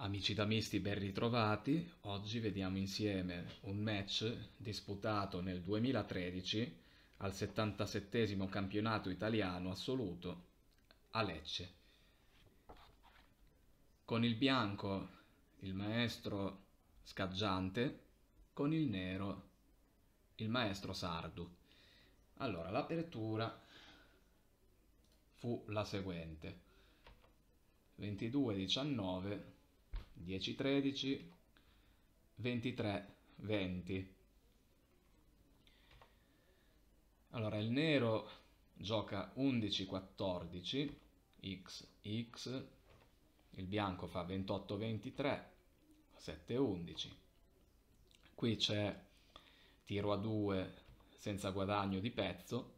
Amici da Misti, ben ritrovati, oggi vediamo insieme un match disputato nel 2013 al 77 campionato italiano assoluto a Lecce. Con il bianco il maestro Scaggiante, con il nero il maestro Sardu. Allora, l'apertura fu la seguente. 22-19 10, 13, 23, 20. Allora, il nero gioca 11, 14, x, x, il bianco fa 28, 23, 7, 11. Qui c'è tiro a 2 senza guadagno di pezzo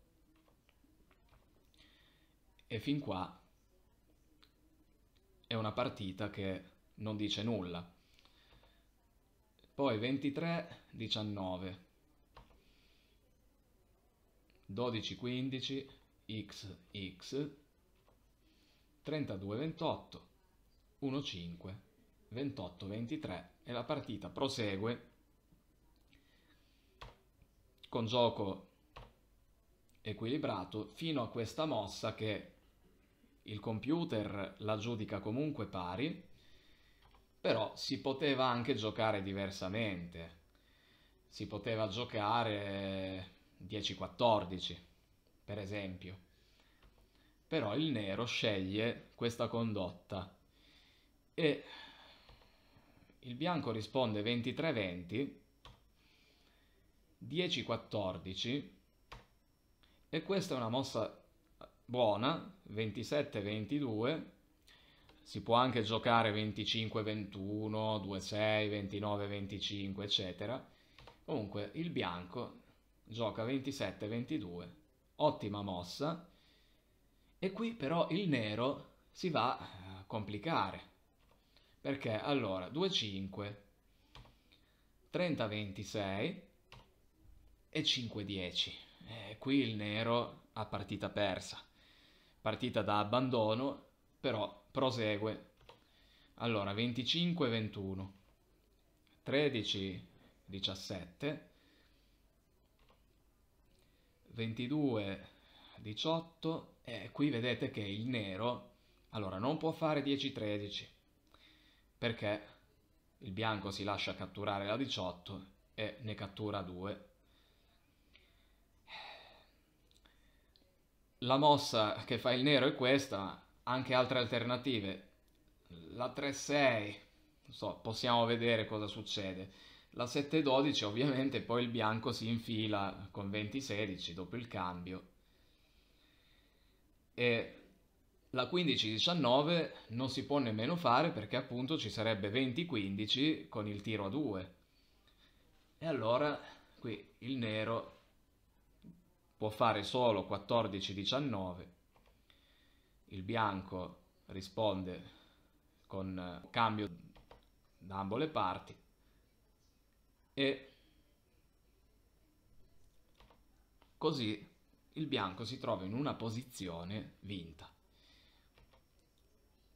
e fin qua è una partita che non dice nulla. Poi 23, 19, 12, 15, x, x, 32, 28, 1, 5, 28, 23 e la partita prosegue con gioco equilibrato fino a questa mossa che il computer la giudica comunque pari però si poteva anche giocare diversamente, si poteva giocare 10-14 per esempio, però il nero sceglie questa condotta e il bianco risponde 23-20, 10-14 e questa è una mossa buona, 27-22 si può anche giocare 25-21, 2-6, 29-25, eccetera. Comunque il bianco gioca 27-22, ottima mossa, e qui però il nero si va a complicare, perché allora 2-5, 30-26 e 5-10. qui il nero ha partita persa, partita da abbandono, però prosegue. Allora, 25, 21, 13, 17, 22, 18 e qui vedete che il nero, allora, non può fare 10, 13 perché il bianco si lascia catturare la 18 e ne cattura 2. La mossa che fa il nero è questa, anche altre alternative. La 36, 6 so, possiamo vedere cosa succede. La 712 ovviamente poi il bianco si infila con 2016 dopo il cambio. E la 1519 non si può nemmeno fare perché appunto ci sarebbe 2015 con il tiro a 2. E allora qui il nero può fare solo 1419 il bianco risponde con eh, cambio da ambo le parti e così il bianco si trova in una posizione vinta.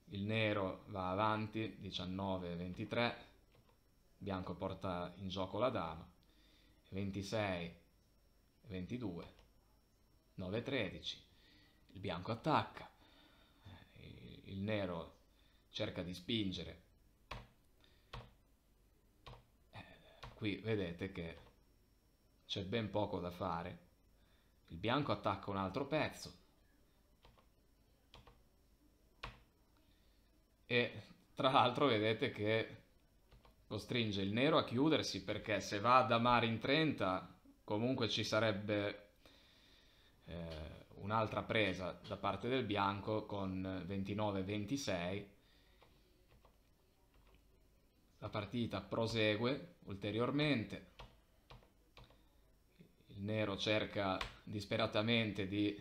Il nero va avanti 19-23, bianco porta in gioco la dama, 26-22, 9-13, il bianco attacca, il nero cerca di spingere. Eh, qui vedete che c'è ben poco da fare. Il bianco attacca un altro pezzo. E tra l'altro vedete che costringe il nero a chiudersi perché se va ad amare in 30 comunque ci sarebbe eh, un'altra presa da parte del bianco con 29-26. La partita prosegue ulteriormente. Il nero cerca disperatamente di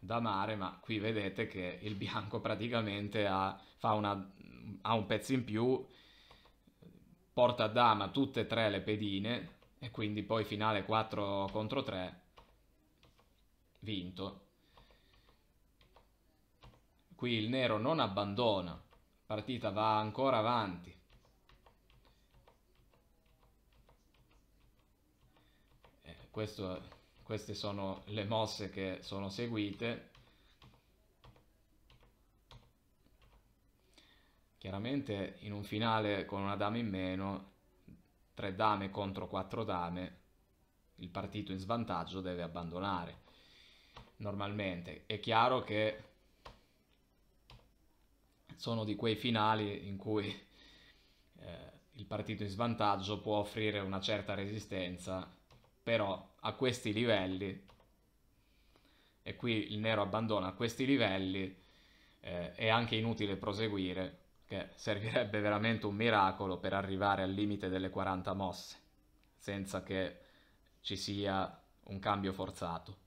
damare, ma qui vedete che il bianco praticamente ha, una, ha un pezzo in più, porta a dama tutte e tre le pedine, e quindi poi finale 4 contro 3 vinto. Qui il nero non abbandona, partita va ancora avanti. Eh, questo, queste sono le mosse che sono seguite. Chiaramente in un finale con una dama in meno, tre dame contro quattro dame, il partito in svantaggio deve abbandonare normalmente. È chiaro che sono di quei finali in cui eh, il partito in svantaggio può offrire una certa resistenza, però a questi livelli, e qui il nero abbandona a questi livelli, eh, è anche inutile proseguire, che servirebbe veramente un miracolo per arrivare al limite delle 40 mosse, senza che ci sia un cambio forzato.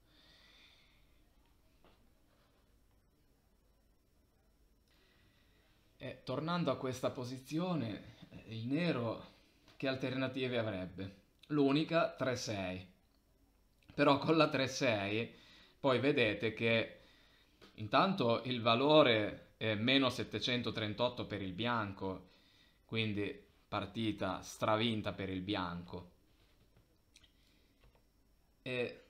E tornando a questa posizione, eh, il nero che alternative avrebbe? L'unica 3-6. Però con la 3-6 poi vedete che intanto il valore è meno 738 per il bianco, quindi partita stravinta per il bianco. E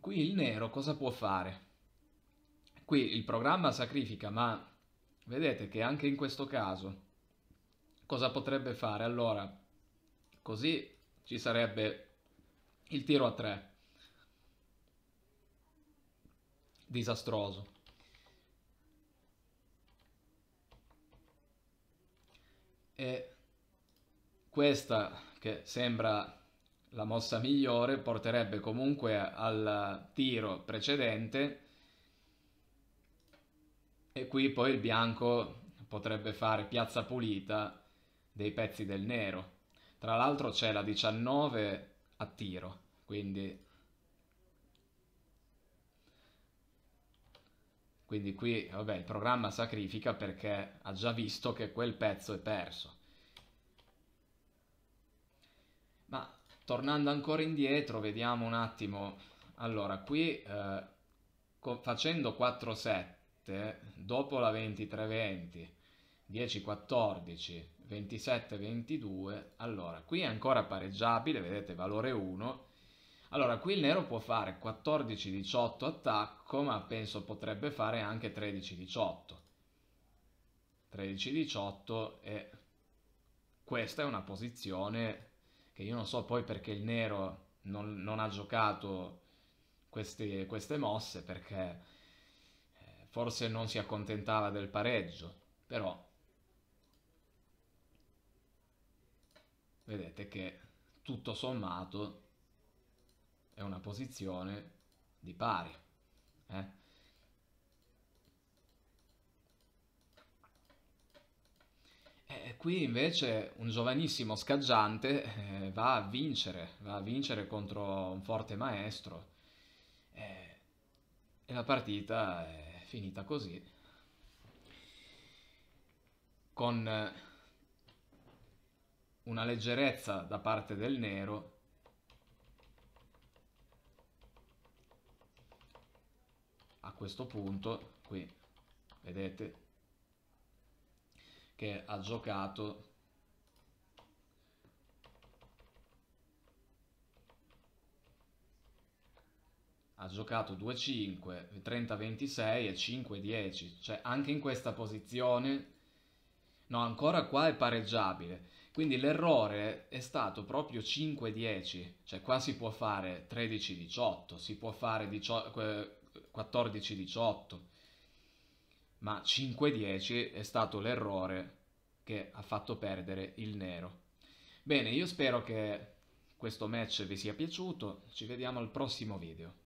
qui il nero cosa può fare? Qui il programma sacrifica, ma Vedete che anche in questo caso cosa potrebbe fare? Allora, così ci sarebbe il tiro a 3. Disastroso. E questa, che sembra la mossa migliore, porterebbe comunque al tiro precedente e qui poi il bianco potrebbe fare piazza pulita dei pezzi del nero. Tra l'altro c'è la 19 a tiro, quindi... Quindi qui, vabbè, il programma sacrifica perché ha già visto che quel pezzo è perso. Ma tornando ancora indietro, vediamo un attimo. Allora, qui eh, facendo 4-7, 7, dopo la 23 20 10, 14, 27, 22, allora qui è ancora pareggiabile, vedete valore 1, allora qui il nero può fare 14, 18 attacco, ma penso potrebbe fare anche 13, 18. 13, 18 e questa è una posizione che io non so poi perché il nero non, non ha giocato questi, queste mosse, perché forse non si accontentava del pareggio, però vedete che tutto sommato è una posizione di pari. Eh? E qui invece un giovanissimo scaggiante eh, va a vincere, va a vincere contro un forte maestro eh, e la partita è finita così, con eh, una leggerezza da parte del nero a questo punto qui vedete che ha giocato giocato 2-5, 30-26 e 5-10, cioè anche in questa posizione, no ancora qua è pareggiabile, quindi l'errore è stato proprio 5-10, cioè qua si può fare 13-18, si può fare 14-18, ma 5-10 è stato l'errore che ha fatto perdere il nero. Bene, io spero che questo match vi sia piaciuto, ci vediamo al prossimo video.